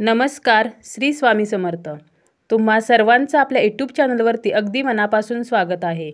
नमस्कार श्री स्वामी समर्थ तुम्हा सर्वांचं आपल्या यूट्यूब चॅनलवरती अगदी मनापासून स्वागत आहे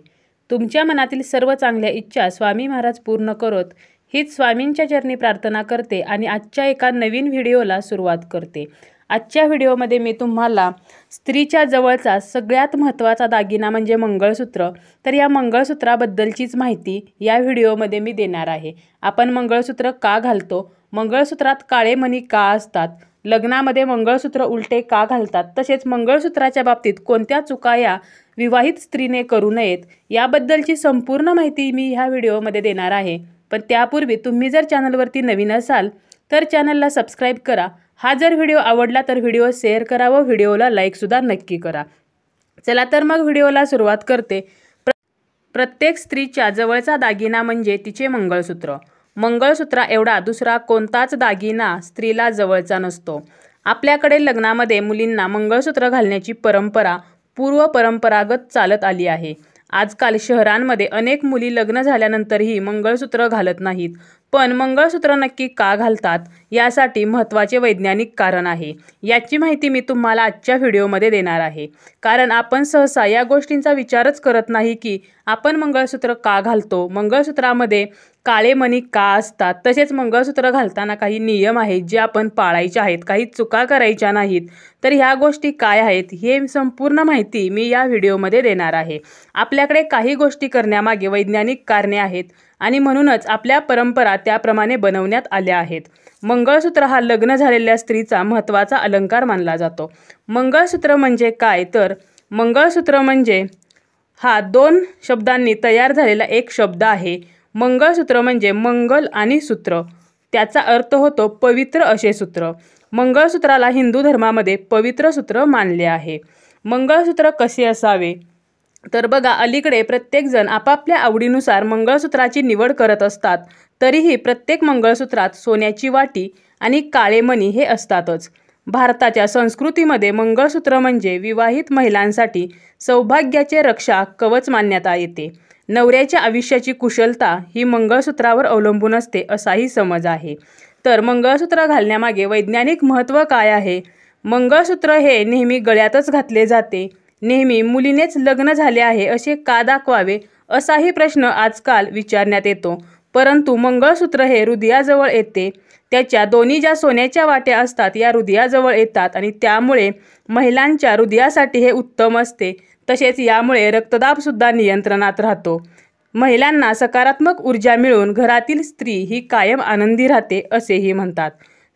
तुमच्या मनातील सर्व चांगल्या इच्छा स्वामी महाराज पूर्ण करत हीच स्वामींच्या चरणी प्रार्थना करते आणि आजच्या एका नवीन व्हिडिओला सुरुवात करते आजच्या व्हिडिओमध्ये मी तुम्हाला स्त्रीच्या जवळचा सगळ्यात महत्त्वाचा दागिना म्हणजे मंगळसूत्र तर या मंगळसूत्राबद्दलचीच माहिती या व्हिडिओमध्ये मी देणार आहे आपण मंगळसूत्र का घालतो मंगळसूत्रात काळे मणी का असतात लग्नामध्ये मंगळसूत्र उलटे का घालतात तसेच मंगळसूत्राच्या बाबतीत कोणत्या चुका या विवाहित स्त्रीने करू नयेत याबद्दलची संपूर्ण माहिती मी ह्या व्हिडिओमध्ये देणार आहे पण त्यापूर्वी तुम्ही जर चॅनलवरती नवीन असाल तर चॅनलला सबस्क्राईब करा हा जर व्हिडिओ आवडला तर व्हिडिओ शेअर करा व व्हिडिओला लाईकसुद्धा नक्की करा चला तर मग व्हिडिओला सुरुवात करते प्र प्रत्येक स्त्रीच्या जवळचा दागिना म्हणजे तिचे मंगळसूत्र एवढा दुसरा कोणताच दागिना स्त्रीला जवळचा नसतो आपल्याकडे लग्नामध्ये मुलींना मंगळसूत्र घालण्याची परंपरा परंपरागत चालत आली आहे आजकाल शहरांमध्ये अनेक मुली लग्न झाल्यानंतरही मंगळसूत्र घालत नाहीत पण मंगळसूत्र नक्की का घालतात यासाठी महत्त्वाचे वैज्ञानिक कारण आहे याची माहिती मी तुम्हाला आजच्या व्हिडिओमध्ये देणार आहे कारण आपण सहसा या गोष्टींचा विचारच करत नाही की आपण मंगळसूत्र का घालतो मंगळसूत्रामध्ये काळे मणी का असतात तसेच मंगळसूत्र घालताना काही नियम आहेत जे आपण पाळायचे आहेत काही चुका करायच्या नाहीत तर ह्या गोष्टी काय आहेत हे संपूर्ण माहिती मी या व्हिडिओमध्ये देणार आहे आपल्याकडे काही गोष्टी करण्यामागे वैज्ञानिक कारणे आहेत आणि म्हणूनच आपल्या परंपरात त्याप्रमाणे बनवण्यात आल्या आहेत मंगळसूत्र हा लग्न झालेल्या स्त्रीचा महत्त्वाचा अलंकार मानला जातो मंगळसूत्र म्हणजे काय तर मंगळसूत्र म्हणजे हा दोन शब्दांनी तयार झालेला एक शब्द आहे मंगळसूत्र म्हणजे मंगल आणि सूत्र त्याचा अर्थ होतो पवित्र असे सूत्र मंगळसूत्राला हिंदू धर्मामध्ये पवित्र सूत्र मानले आहे मंगळसूत्र कसे असावे तर बघा अलीकडे प्रत्येकजण आपापल्या आवडीनुसार मंगळसूत्राची निवड करत असतात तरीही प्रत्येक मंगळसूत्रात सोन्याची वाटी आणि काळे मणी हे असतातच भारताच्या संस्कृतीमध्ये मंगळसूत्र म्हणजे विवाहित महिलांसाठी सौभाग्याचे रक्षा कवच मानण्यात येते नवऱ्याच्या आयुष्याची कुशलता ही मंगळसूत्रावर अवलंबून असते असाही समज आहे तर मंगळसूत्र घालण्यामागे वैज्ञानिक महत्त्व काय आहे मंगळसूत्र हे नेहमी गळ्यातच घातले जाते नेहमी मुलीनेच लग्न झाले आहे असे का दाखवावे असाही प्रश्न आजकाल विचारण्यात येतो परंतु मंगळसूत्र हे हृदयाजवळ येते त्याच्या दोन्ही ज्या सोन्याच्या वाट्या असतात या हृदयाजवळ येतात आणि त्यामुळे महिलांच्या हृदयासाठी हे उत्तम असते तसेच यामुळे रक्तदाबसुद्धा नियंत्रणात राहतो महिलांना सकारात्मक ऊर्जा मिळून घरातील स्त्री ही कायम आनंदी राहते असेही म्हणतात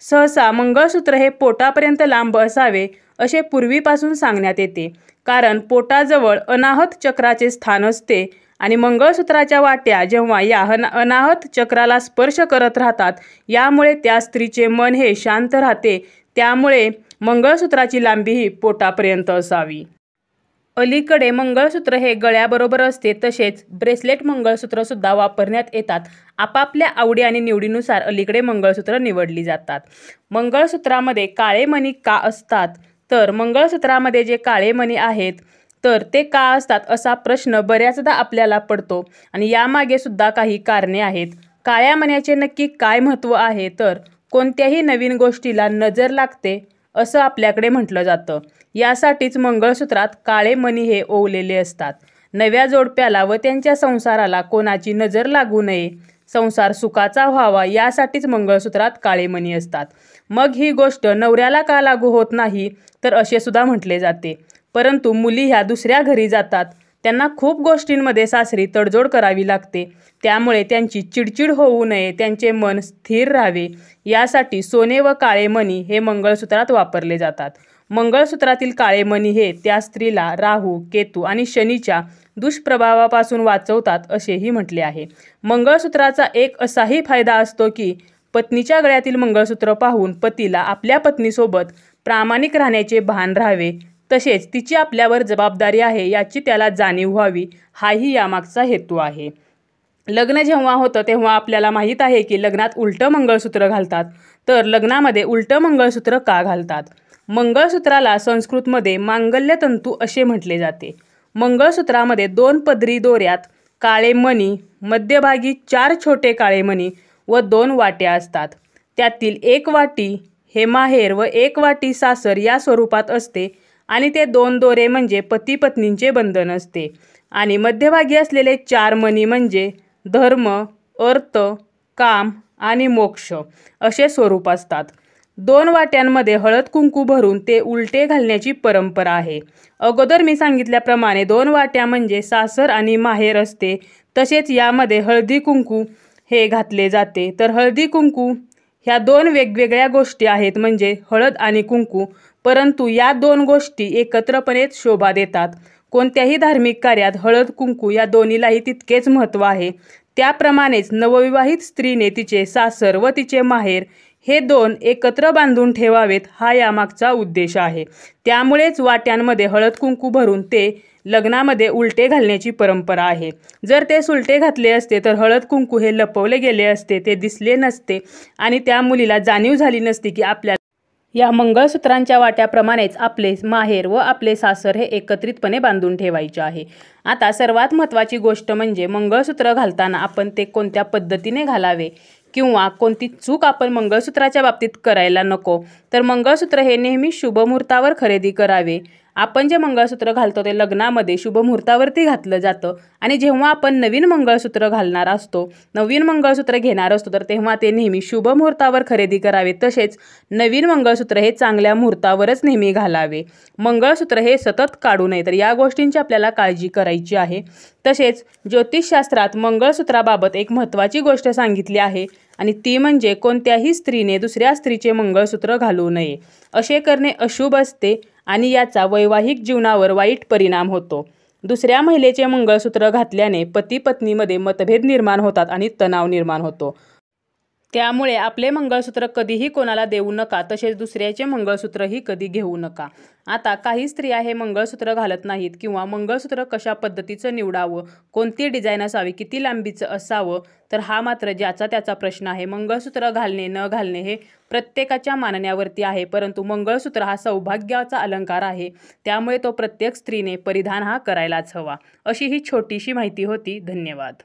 सहसा मंगळसूत्र हे पोटापर्यंत लांब असावे असे पूर्वीपासून सांगण्यात येते कारण पोटाजवळ अनाहत चक्राचे स्थान असते आणि मंगळसूत्राच्या वाट्या जेव्हा या अन अनाहत चक्राला स्पर्श करत राहतात यामुळे त्या स्त्रीचे मन हे शांत राहते त्यामुळे मंगळसूत्राची लांबी ही पोटापर्यंत असावी अलीकडे मंगळसूत्र हे गळ्याबरोबर असते तसेच ब्रेसलेट मंगळसूत्रसुद्धा वापरण्यात येतात आपापल्या आवडी आणि निवडीनुसार अलीकडे मंगळसूत्र निवडली जातात मंगळसूत्रामध्ये काळे मणी का असतात तर मंगळसूत्रामध्ये जे काळे मणी आहेत तर ते का असतात असा प्रश्न बऱ्याचदा आपल्याला पडतो आणि यामागे सुद्धा काही कारणे आहेत काळ्या मण्याचे नक्की काय महत्त्व आहे तर कोणत्याही नवीन गोष्टीला नजर लागते असं आपल्याकडे म्हटलं जातं यासाठीच मंगळसूत्रात काळे मणी हे ओवलेले असतात नव्या जोडप्याला व त्यांच्या संसाराला कोणाची नजर लागू नये संसार सुखाचा व्हावा यासाठीच मंगळसूत्रात काळे मणी असतात मग ही गोष्ट नवऱ्याला का लागू होत नाही तर असे सुद्धा म्हटले जाते परंतु मुली ह्या दुसऱ्या घरी जातात त्यांना खूप गोष्टींमध्ये सासरी तडजोड करावी लागते त्यामुळे त्यांची चिडचिड होऊ नये त्यांचे मन स्थिर राहावे यासाठी सोने व काळे मणी हे मंगळसूत्रात वापरले जातात मंगळसूत्रातील काळे मणी हे त्या स्त्रीला राहू केतू आणि शनीच्या दुष्प्रभावापासून वाचवतात असेही म्हटले आहे मंगळसूत्राचा एक असाही फायदा असतो की पत्नीच्या गळ्यातील मंगळसूत्र पाहून पतीला आपल्या पत्नीसोबत प्रामाणिक राहण्याचे भान राहावे तसेच तिची आपल्यावर जबाबदारी आहे याची त्याला जाणीव व्हावी हाही यामागचा हेतू आहे लग्न जेव्हा होतं तेव्हा आपल्याला माहीत आहे की लग्नात उलटं मंगळसूत्र घालतात तर लग्नामध्ये उलटं मंगळसूत्र का घालतात मंगळसूत्राला संस्कृतमध्ये मांगल्यतंतू असे म्हटले जाते मंगळसूत्रामध्ये दोन पदरी दोऱ्यात काळे मणी मध्यभागी चार छोटे काळे मणी व दोन वाट्या असतात त्यातील एक वाटी हे माहेर व एक वाटी सासर या स्वरूपात असते आणि ते दोन दोरे म्हणजे पती पत्नींचे बंधन असते आणि मध्यभागी असलेले चार मणी म्हणजे धर्म अर्थ काम आणि मोक्ष असे स्वरूप असतात दोन वाट्यांमध्ये हळद कुंकू भरून ते उलटे घालण्याची परंपरा आहे अगोदर मी सांगितल्याप्रमाणे दोन वाट्या म्हणजे सासर आणि माहेर असते तसेच यामध्ये हळदी कुंकू हे घातले जाते तर हळदी कुंकू ह्या दोन वेगवेगळ्या गोष्टी आहेत म्हणजे हळद आणि कुंकू परंतु या दोन गोष्टी एकत्रपणेच शोभा देतात कोणत्याही धार्मिक कार्यात हळद कुंकू या दोन्हीलाही तितकेच महत्त्व आहे त्याप्रमाणेच नवविवाहित स्त्रीने तिचे सासर व तिचे माहेर हे दोन एकत्र बांधून ठेवावेत हा यामागचा उद्देश आहे त्यामुळेच वाट्यांमध्ये हळद कुंकू भरून ते लग्नामध्ये उलटे घालण्याची परंपरा आहे जर ते सुलटे घातले असते तर हळद कुंकू हे लपवले गेले असते ते दिसले नसते आणि त्या मुलीला जाणीव झाली नसती की आपल्या या मंगळसूत्रांच्या वाट्याप्रमाणेच आपले माहेर व आपले सासर हे एकत्रितपणे बांधून ठेवायचे आहे आता सर्वात महत्त्वाची गोष्ट म्हणजे मंगळसूत्र घालताना आपण ते कोणत्या पद्धतीने घालावे किंवा कोणती चूक आपण मंगळसूत्राच्या बाबतीत करायला नको तर मंगळसूत्र हे नेहमी शुभमुहूर्तावर खरेदी करावे आपण जे मंगळसूत्र घालतो ते लग्नामध्ये शुभमुहूर्तावरती घातलं जातं आणि जेव्हा आपण नवीन मंगळसूत्र घालणार असतो नवीन मंगळसूत्र घेणार असतो तर तेव्हा ते नेहमी शुभ मुहूर्तावर खरेदी करावे तसेच नवीन मंगळसूत्र हे चांगल्या मुहूर्तावरच नेहमी घालावे मंगळसूत्र हे सतत काढू नये तर या गोष्टींची आपल्याला काळजी करायची आहे तसेच ज्योतिषशास्त्रात मंगळसूत्राबाबत एक महत्त्वाची गोष्ट सांगितली आहे आणि ती म्हणजे कोणत्याही स्त्रीने दुसऱ्या स्त्रीचे मंगळसूत्र घालू नये असे करणे अशुभ असते आणि याचा वैवाहिक जीवनावर वाईट परिणाम होतो दुसऱ्या महिलेचे मंगळसूत्र घातल्याने पती पत्नीमध्ये मतभेद निर्माण होतात आणि तणाव निर्माण होतो त्यामुळे आपले मंगळसूत्र कधीही कोणाला देऊ नका तसेच दुसऱ्याचे मंगळसूत्रही कधी घेऊ नका आता काही स्त्रिया हे मंगळसूत्र घालत नाहीत किंवा मंगळसूत्र कशा पद्धतीचं निवडावं कोणती डिझाईन असावी किती लांबीचं असावं तर हा मात्र ज्याचा त्याचा प्रश्न आहे मंगळसूत्र घालणे न घालणे हे प्रत्येकाच्या मानण्यावरती आहे परंतु मंगळसूत्र हा सौभाग्याचा अलंकार आहे त्यामुळे तो प्रत्येक स्त्रीने परिधान हा करायलाच हवा अशी ही छोटीशी माहिती होती धन्यवाद